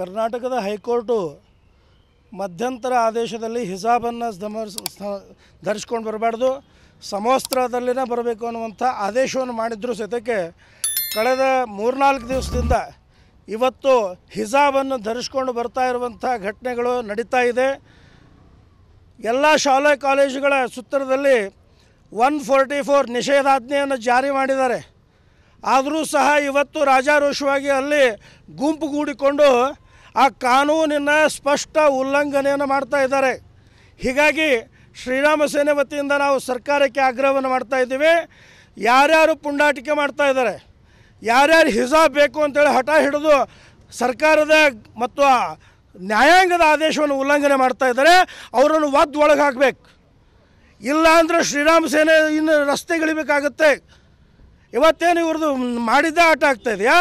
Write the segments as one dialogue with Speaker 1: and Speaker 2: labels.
Speaker 1: ಕರ್ನಾಟಕದ ಹೈಕೋರ್ಟು ಮಧ್ಯಂತರ ಆದೇಶದಲ್ಲಿ ಹಿಸಾಬನ್ನು ದಮರ್ ಧರಿಸ್ಕೊಂಡು ಬರಬಾರ್ದು ಸಮವಸ್ತ್ರದಲ್ಲಿನೇ ಬರಬೇಕು ಅನ್ನುವಂಥ ಆದೇಶವನ್ನು ಮಾಡಿದ್ರು ಸತಕ್ಕೆ ಕಳೆದ ಮೂರ್ನಾಲ್ಕು ದಿವಸದಿಂದ ಇವತ್ತು ಹಿಜಾಬನ್ನು ಧರಿಸ್ಕೊಂಡು ಬರ್ತಾ ಇರುವಂಥ ಘಟನೆಗಳು ನಡೀತಾ ಇದೆ ಎಲ್ಲ ಶಾಲೆ ಕಾಲೇಜುಗಳ ಸುತ್ತರದಲ್ಲಿ ಒನ್ ಫೋರ್ಟಿ ಫೋರ್ ನಿಷೇಧಾಜ್ಞೆಯನ್ನು ಜಾರಿ ಮಾಡಿದ್ದಾರೆ ಆದರೂ ಸಹ ಇವತ್ತು ರಾಜಾರೋಷವಾಗಿ ಅಲ್ಲಿ ಗುಂಪುಗೂಡಿಕೊಂಡು ಆ ಕಾನೂನಿನ ಸ್ಪಷ್ಟ ಉಲ್ಲಂಘನೆಯನ್ನು ಮಾಡ್ತಾ ಇದ್ದಾರೆ ಹೀಗಾಗಿ ಶ್ರೀರಾಮ ಸೇನೆ ವತಿಯಿಂದ ನಾವು ಸರ್ಕಾರಕ್ಕೆ ಆಗ್ರಹವನ್ನು ಮಾಡ್ತಾ ಇದ್ದೀವಿ ಯಾರ್ಯಾರು ಪುಂಡಾಟಿಕೆ ಮಾಡ್ತಾ ಇದ್ದಾರೆ ಯಾರ್ಯಾರು ಹಿಜಾ ಬೇಕು ಅಂತೇಳಿ ಹಠ ಹಿಡಿದು ಸರ್ಕಾರದ ಮತ್ತು ನ್ಯಾಯಾಂಗದ ಆದೇಶವನ್ನು ಉಲ್ಲಂಘನೆ ಮಾಡ್ತಾ ಇದ್ದಾರೆ ಅವರನ್ನು ಒದ್ದು ಒಳಗೆ ಹಾಕಬೇಕು ಇಲ್ಲ ಶ್ರೀರಾಮ ಸೇನೆ ಇನ್ನು ರಸ್ತೆಗಿಳಿಬೇಕಾಗತ್ತೆ ಇವತ್ತೇನು ಇವ್ರದ್ದು ಮಾಡಿದ್ದೇ ಆಟ ಆಗ್ತಾ ಇದೆಯಾ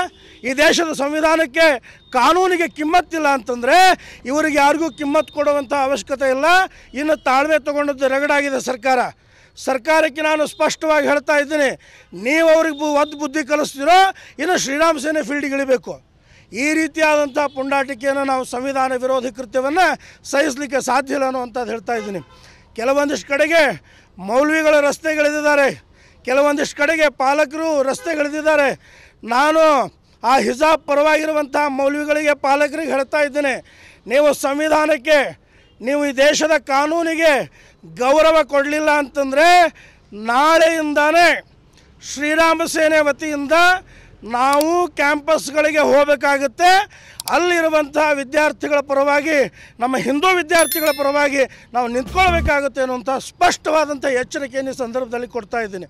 Speaker 1: ಈ ದೇಶದ ಸಂವಿಧಾನಕ್ಕೆ ಕಾನೂನಿಗೆ ಕಿಮ್ಮತ್ತಿಲ್ಲ ಅಂತಂದರೆ ಇವರಿಗೆ ಯಾರಿಗೂ ಕಿಮ್ಮತ್ತು ಕೊಡುವಂಥ ಅವಶ್ಯಕತೆ ಇಲ್ಲ ಇನ್ನು ತಾಳ್ಮೆ ತಗೊಂಡದ್ದು ರಗಡಾಗಿದೆ ಸರ್ಕಾರ ಸರ್ಕಾರಕ್ಕೆ ನಾನು ಸ್ಪಷ್ಟವಾಗಿ ಹೇಳ್ತಾ ಇದ್ದೀನಿ ನೀವು ಅವ್ರಿಗೆ ಒದ್ದು ಬುದ್ಧಿ ಕಲಿಸ್ತೀರೋ ಇನ್ನು ಶ್ರೀರಾಮ್ ಸೇನೆ ಫೀಲ್ಡ್ಗಿಳಿಬೇಕು ಇಳಿಬೇಕು ಈ ರೀತಿಯಾದಂಥ ಪುಂಡಾಟಿಕೆಯನ್ನು ನಾವು ಸಂವಿಧಾನ ವಿರೋಧಿ ಕೃತ್ಯವನ್ನು ಸಹಿಸಲಿಕ್ಕೆ ಸಾಧ್ಯ ಇಲ್ಲ ಅನ್ನೋ ಹೇಳ್ತಾ ಇದ್ದೀನಿ ಕೆಲವೊಂದಿಷ್ಟು ಕಡೆಗೆ ಮೌಲ್ವಿಗಳ ರಸ್ತೆಗಳಿದ್ದಾರೆ ಕೆಲವೊಂದಿಷ್ಟು ಕಡೆಗೆ ಪಾಲಕರು ರಸ್ತೆಗಳಿದ್ದಾರೆ ನಾನು ಆ ಹಿಜಾಬ್ ಪರವಾಗಿರುವಂಥ ಮೌಲ್ವಿಗಳಿಗೆ ಪಾಲಕರಿಗೆ ಹೇಳ್ತಾ ಇದ್ದೇನೆ ನೀವು ಸಂವಿಧಾನಕ್ಕೆ ನೀವು ಈ ದೇಶದ ಕಾನೂನಿಗೆ ಗೌರವ ಕೊಡಲಿಲ್ಲ ಅಂತಂದರೆ ನಾಳೆಯಿಂದಾನೇ ಶ್ರೀರಾಮ ಸೇನೆ ವತಿಯಿಂದ ನಾವು ಕ್ಯಾಂಪಸ್ಗಳಿಗೆ ಹೋಗಬೇಕಾಗುತ್ತೆ ಅಲ್ಲಿರುವಂತಹ ವಿದ್ಯಾರ್ಥಿಗಳ ಪರವಾಗಿ ನಮ್ಮ ಹಿಂದೂ ವಿದ್ಯಾರ್ಥಿಗಳ ಪರವಾಗಿ ನಾವು ನಿಂತ್ಕೊಳ್ಬೇಕಾಗುತ್ತೆ ಅನ್ನುವಂಥ ಸ್ಪಷ್ಟವಾದಂಥ ಎಚ್ಚರಿಕೆಯನ್ನು ಈ ಸಂದರ್ಭದಲ್ಲಿ ಕೊಡ್ತಾ ಇದ್ದೀನಿ